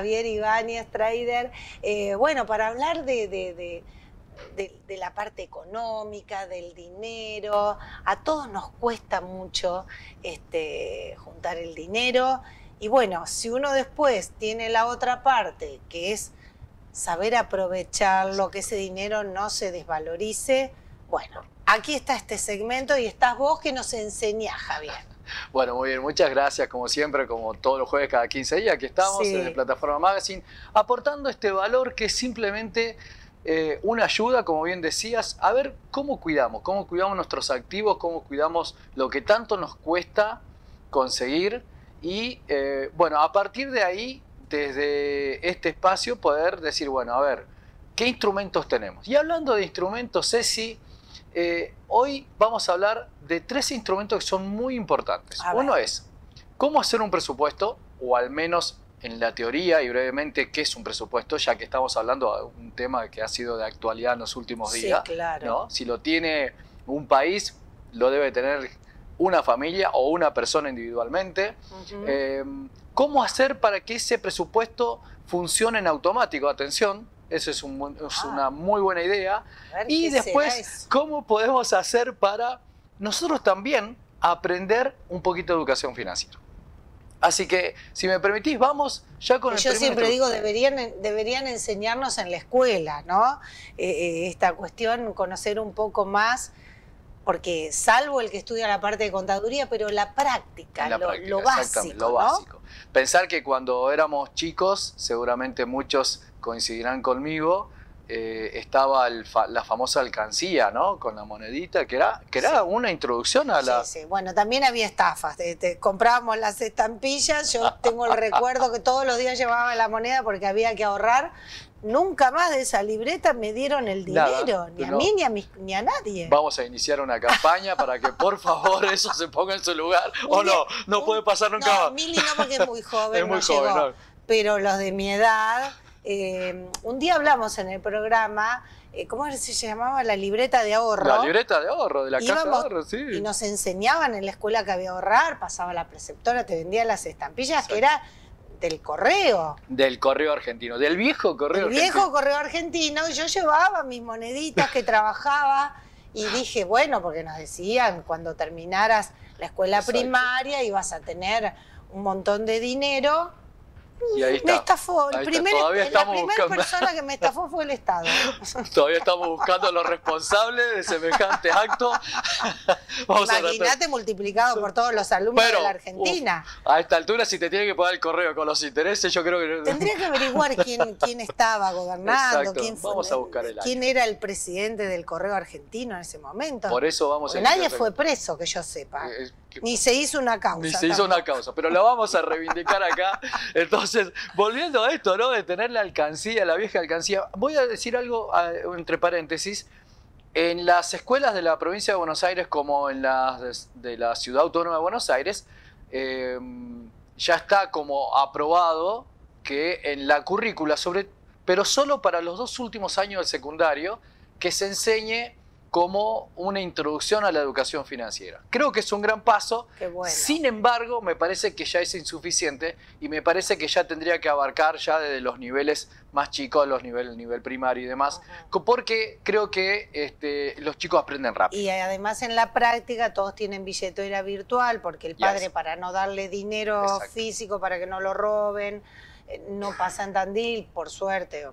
Javier Ibáñez, trader, eh, bueno, para hablar de, la parte económica, del dinero. A todos nos cuesta mucho este, juntar el dinero. Y bueno, si uno después tiene la otra parte, que es saber aprovecharlo, que ese dinero no se desvalorice, bueno, aquí está este segmento y estás vos que nos enseñás, Javier. Bueno, muy bien, muchas gracias como siempre, como todos los jueves cada 15 días, que estamos en la plataforma Magazine, aportando este valor que es simplemente eh, una ayuda, como bien decías, a ver cómo cuidamos, cómo cuidamos nuestros activos, cómo cuidamos lo que tanto nos cuesta conseguir y eh, bueno, a partir de ahí, desde este espacio, poder decir, bueno, a ver, ¿qué instrumentos tenemos? Y hablando de instrumentos, Ceci, eh, hoy vamos a hablar de tres instrumentos que son muy importantes. Uno es cómo hacer un presupuesto, o al menos en la teoría y brevemente qué es un presupuesto, ya que estamos hablando de un tema que ha sido de actualidad en los últimos días. Sí, claro. Si lo tiene un país, lo debe tener una familia o una persona individualmente. Eh, ¿Cómo hacer para que ese presupuesto funcione en automático? Atención, esa es, un es ah. una muy buena idea. Y después, ¿cómo podemos hacer para nosotros también aprender un poquito de educación financiera? Así que, si me permitís, vamos ya con el Yo siempre digo, deberían, deberían enseñarnos en la escuela, ¿no? Eh, eh, esta cuestión, conocer un poco más, porque salvo el que estudia la parte de contaduría, pero la práctica, lo, básico. Lo básico. Pensar que cuando éramos chicos, seguramente muchos coincidirán conmigo, eh, estaba la famosa alcancía, ¿no? Con la monedita, que era, que era una introducción a la... Sí, sí, bueno, también había estafas. comprábamos las estampillas, yo tengo el recuerdo que todos los días llevaba la moneda porque había que ahorrar nunca más de esa libreta me dieron el dinero, ni a mí ni a, ni a nadie. Vamos a iniciar una campaña para que por favor eso se ponga en su lugar. o no, no puede pasar nunca Mili no, porque es muy joven. es muy joven, Pero los de mi edad, eh, un día hablamos en el programa. Eh, ¿Cómo se llamaba? La libreta de ahorro. La libreta de ahorro, de la de ahorro, sí. Y nos enseñaban en la escuela que había ahorrar, pasaba la preceptora, te vendía las estampillas, era del correo. Del correo argentino, del viejo correo del viejo correo argentino, yo llevaba mis moneditas que trabajaba y ah. dije, bueno, porque nos decían, cuando terminaras la escuela primaria ibas a tener un montón de dinero está. Me estafó. la primera persona que me estafó fue el Estado. Todavía estamos buscando a los responsables de semejante acto. Imagínate multiplicado por todos los alumnos de la Argentina. a esta altura, si te tiene que pagar el correo con los intereses, yo creo que... Tendría que averiguar quién, estaba gobernando, quién, quién era el presidente del correo argentino en ese momento. Por eso vamos a Nadie fue preso, que yo sepa. Eh, eh, ni se hizo una causa. Ni se hizo una causa, pero la vamos a reivindicar acá. Entonces, volviendo a esto, ¿no? De tener la alcancía, la vieja alcancía. Voy a decir algo entre paréntesis. En las escuelas de la provincia de Buenos Aires, como en las de la ciudad autónoma de Buenos Aires, em, ya está como aprobado que en la currícula, sobre, pero solo para los dos últimos años del secundario, que se enseñe como una introducción a la educación financiera. Creo que es un gran paso, sin embargo me parece que ya es insuficiente y me parece que ya tendría que abarcar ya desde los niveles más chicos, los niveles, nivel primario y demás, porque creo que este, los chicos aprenden rápido. Y además en la práctica todos tienen billetera virtual, porque el padre para no darle dinero físico, para que no lo roben, eh, no pasa en Tandil, por suerte,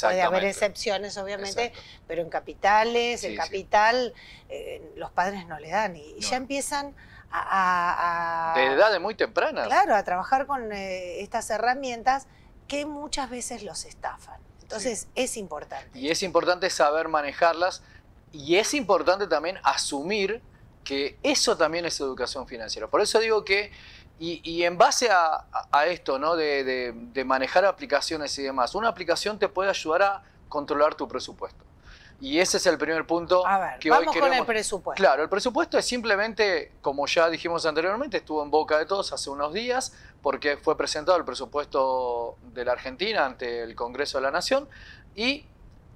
Puede haber excepciones, obviamente, pero en capitales, en capital, eh, los padres no le dan y, ya empiezan a, a, edad De muy temprana. Claro, a trabajar con eh, estas herramientas que muchas veces los estafan. Entonces es importante. Y es importante saber manejarlas y es importante también asumir que eso también es educación financiera. Por eso digo que y, en base a, esto, ¿no? De, manejar aplicaciones y demás, una aplicación te puede ayudar a controlar tu presupuesto. Y ese es el primer punto a que vamos hoy queremos. con el presupuesto. Claro, el presupuesto es simplemente, como ya dijimos anteriormente, estuvo en boca de todos hace unos días, porque fue presentado el presupuesto de la Argentina ante el Congreso de la Nación. Y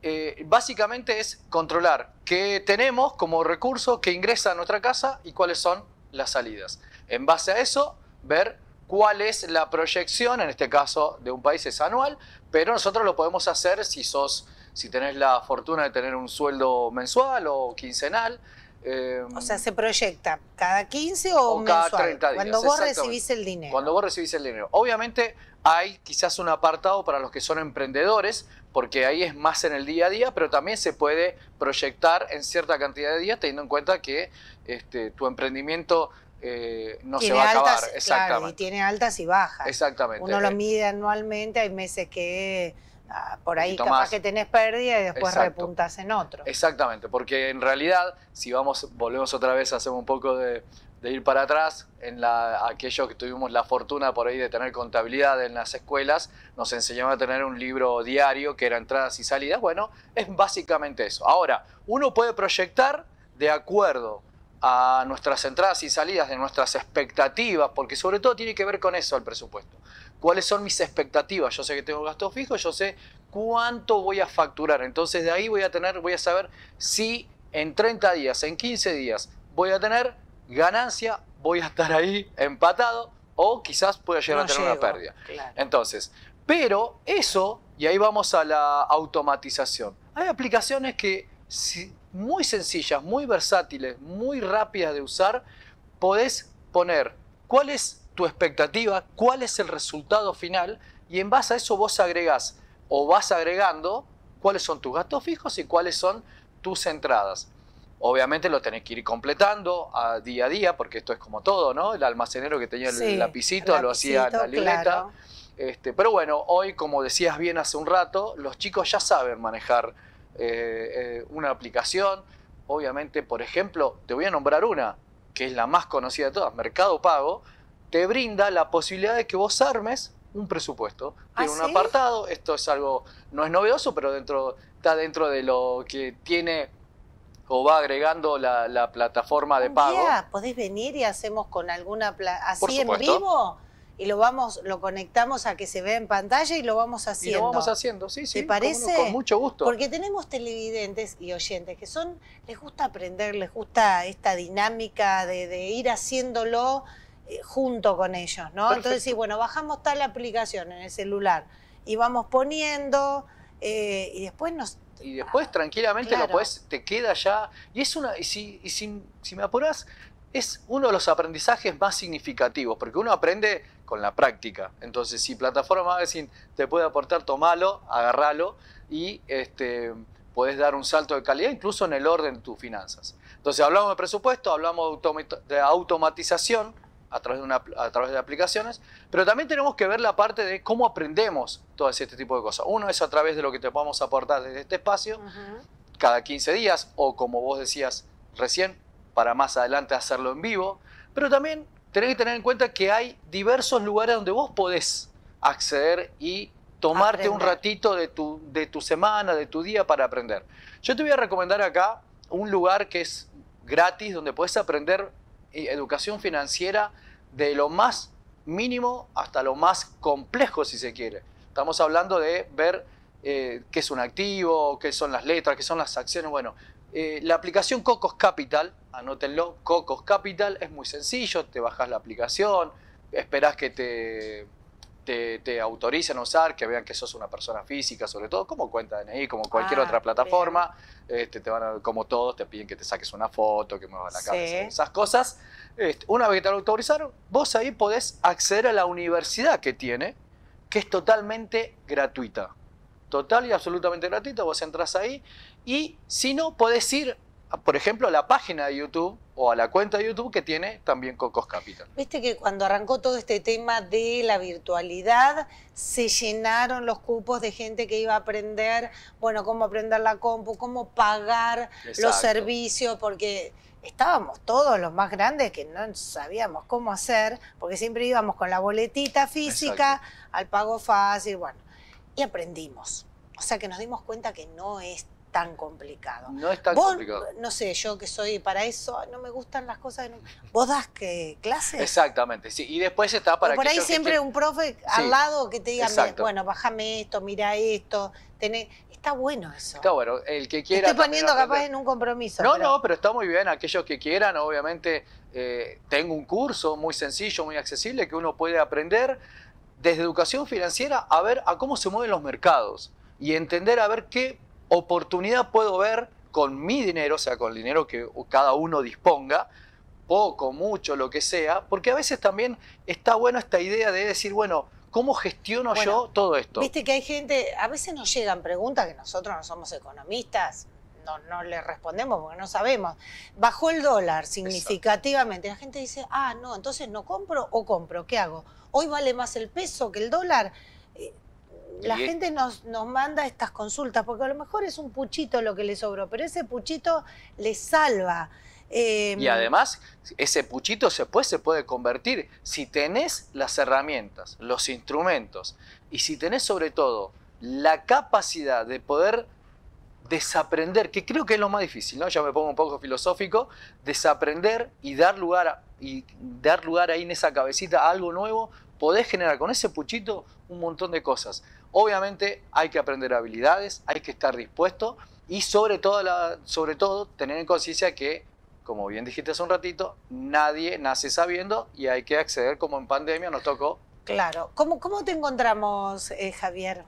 eh, básicamente es controlar qué tenemos como recurso, qué ingresa a nuestra casa y cuáles son las salidas. En base a eso, ver cuál es la proyección, en este caso de un país es anual, pero nosotros lo podemos hacer si sos, si tenés la fortuna de tener un sueldo mensual o quincenal. Eh, o sea, se proyecta cada 15 o, o cada 30 días. Cuando vos recibís el dinero. Cuando vos recibís el dinero. Obviamente hay quizás un apartado para los que son emprendedores, porque ahí es más en el día a día, pero también se puede proyectar en cierta cantidad de días, teniendo en cuenta que este, tu emprendimiento eh, no se va a acabar. Exactamente. y tiene altas y bajas. Exactamente. Uno lo eh. mide anualmente, hay meses que ah, por ahí capaz que tenés pérdida y después repuntas en otro. Exactamente, porque en realidad, si vamos, volvemos otra vez, hacemos un poco de, ir para atrás, en la, aquello que tuvimos la fortuna por ahí de tener contabilidad en las escuelas, nos enseñaron a tener un libro diario que era entradas y salidas. Bueno, es básicamente eso. Ahora, uno puede proyectar de acuerdo a nuestras entradas y salidas, de nuestras expectativas, porque sobre todo tiene que ver con eso el presupuesto. ¿Cuáles son mis expectativas? Yo sé que tengo gastos fijos, yo sé cuánto voy a facturar. Entonces de ahí voy a tener, voy a saber si en 30 días, en 15 días voy a tener ganancia, voy a estar ahí empatado o quizás pueda llegar a tener una pérdida. Entonces, pero eso, y ahí vamos a la automatización. Hay aplicaciones que si, muy sencillas, muy versátiles, muy rápidas de usar, podés poner cuál es tu expectativa, cuál es el resultado final y en base a eso vos agregás o vas agregando cuáles son tus gastos fijos y cuáles son tus entradas. Obviamente lo tenés que ir completando a día a día, porque esto es como todo, ¿no? El almacenero que tenía el lapicito, lo hacía en la libreta. Este, pero bueno, hoy, como decías bien hace un rato, los chicos ya saben manejar eh, eh, una aplicación. Obviamente, por ejemplo, te voy a nombrar una, que es la más conocida de todas, Mercado Pago, te brinda la posibilidad de que vos armes un presupuesto. ¿Ah, tiene un apartado, esto es algo, no es novedoso, pero dentro, está dentro de lo que tiene o va agregando la, plataforma de pago. podés venir y hacemos con alguna, así en vivo y lo vamos, lo conectamos a que se vea en pantalla y lo vamos haciendo. lo vamos haciendo, sí, sí. parece? Con, mucho gusto. Porque tenemos televidentes y oyentes que son, les gusta aprender, les gusta esta dinámica de, ir haciéndolo eh, junto con ellos, ¿no? Entonces, sí, bueno, bajamos tal aplicación en el celular y vamos poniendo eh, y después nos... Y después tranquilamente lo te queda ya. Y es una, y si, y si, si me apurás, es uno de los aprendizajes más significativos, porque uno aprende con la práctica. Entonces, si Plataforma Magazine te puede aportar, tomalo, agarralo y este, podés dar un salto de calidad, incluso en el orden de tus finanzas. Entonces, hablamos de presupuesto, hablamos de automatización a través de, través de aplicaciones, pero también tenemos que ver la parte de cómo aprendemos todo este tipo de cosas. Uno es a través de lo que te podemos aportar desde este espacio, cada 15 días, o como vos decías recién, para más adelante hacerlo en vivo, pero también tenés que tener en cuenta que hay diversos lugares donde vos podés acceder y tomarte un ratito de tu, de tu semana, de tu día para aprender. Yo te voy a recomendar acá un lugar que es gratis, donde podés aprender eh, educación financiera de lo más mínimo hasta lo más complejo, si se quiere. Estamos hablando de ver eh, qué es un activo, qué son las letras, qué son las acciones. Bueno, eh, la aplicación Cocos Capital, anótenlo, Cocos Capital, es muy sencillo, te bajas la aplicación, esperás que te, te, autoricen a usar, que vean que sos una persona física, sobre todo, como cuenta DNI, como cualquier ah, otra plataforma, este, te van como todos, te piden que te saques una foto, que muevas la cabeza, esas cosas. Este, una vez que te lo autorizaron, vos ahí podés acceder a la universidad que tiene, que es totalmente gratuita total y absolutamente gratuito, vos entras ahí y si no, podés ir, por ejemplo, a la página de YouTube o a la cuenta de YouTube que tiene también Cocos Capital. Viste que cuando arrancó todo este tema de la virtualidad, se llenaron los cupos de gente que iba a aprender, bueno, cómo aprender la compu, cómo pagar los servicios, porque estábamos todos los más grandes que no sabíamos cómo hacer, porque siempre íbamos con la boletita física al pago fácil, bueno y aprendimos. O sea que nos dimos cuenta que no es tan complicado. No es tan complicado. No sé, yo que soy para eso, no me gustan las cosas. ¿Vos das que clases? Exactamente, sí. Y después está para... que. por ahí siempre un profe al lado que te diga, bueno, bájame esto, mira esto, está bueno eso. Está bueno. El que quiera. Te estoy poniendo capaz en un compromiso. No, no, pero está muy bien. Aquellos que quieran, obviamente, eh, tengo un curso muy sencillo, muy accesible, que uno puede aprender desde educación financiera a ver a cómo se mueven los mercados y entender a ver qué oportunidad puedo ver con mi dinero, o sea, con el dinero que cada uno disponga, poco, mucho, lo que sea, porque a veces también está bueno esta idea de decir, bueno, ¿cómo gestiono yo todo esto? Viste que hay gente, a veces nos llegan preguntas que nosotros no somos economistas, no, no le respondemos porque no sabemos. Bajó el dólar significativamente, la gente dice, ah, no, entonces no compro o compro, ¿qué hago? hoy vale más el peso que el dólar. Eh, la gente nos, nos manda estas consultas, porque a lo mejor es un puchito lo que le sobró, pero ese puchito le salva. Em, y además, ese puchito se puede, se puede convertir si tenés las herramientas, los instrumentos y si tenés sobre todo la capacidad de poder desaprender, que creo que es lo más difícil, ¿no? Ya me pongo un poco filosófico, desaprender y dar lugar a y dar lugar ahí en esa cabecita a algo nuevo, podés generar con ese puchito un montón de cosas. Obviamente hay que aprender habilidades, hay que estar dispuesto y sobre todo, sobre todo tener en conciencia que, como bien dijiste hace un ratito, nadie nace sabiendo y hay que acceder como en pandemia nos tocó. Claro. ¿Cómo, cómo te encontramos, eh, Javier?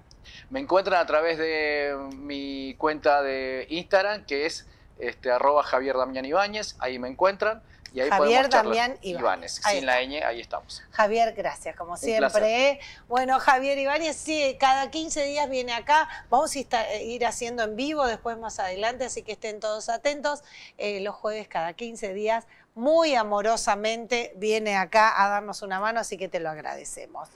Me encuentran a través de mi cuenta de Instagram, que es este, arroba Javier Damián Ibáñez, ahí me encuentran. Javier Damián Ibáñez. Sin la ñ, ahí estamos. Javier, gracias, como siempre. ¿eh? Bueno, Javier Ivánes sí, cada 15 días viene acá. Vamos a eh, ir haciendo en vivo después más adelante, así que estén todos atentos. Eh, los jueves cada 15 días, muy amorosamente, viene acá a darnos una mano, así que te lo agradecemos.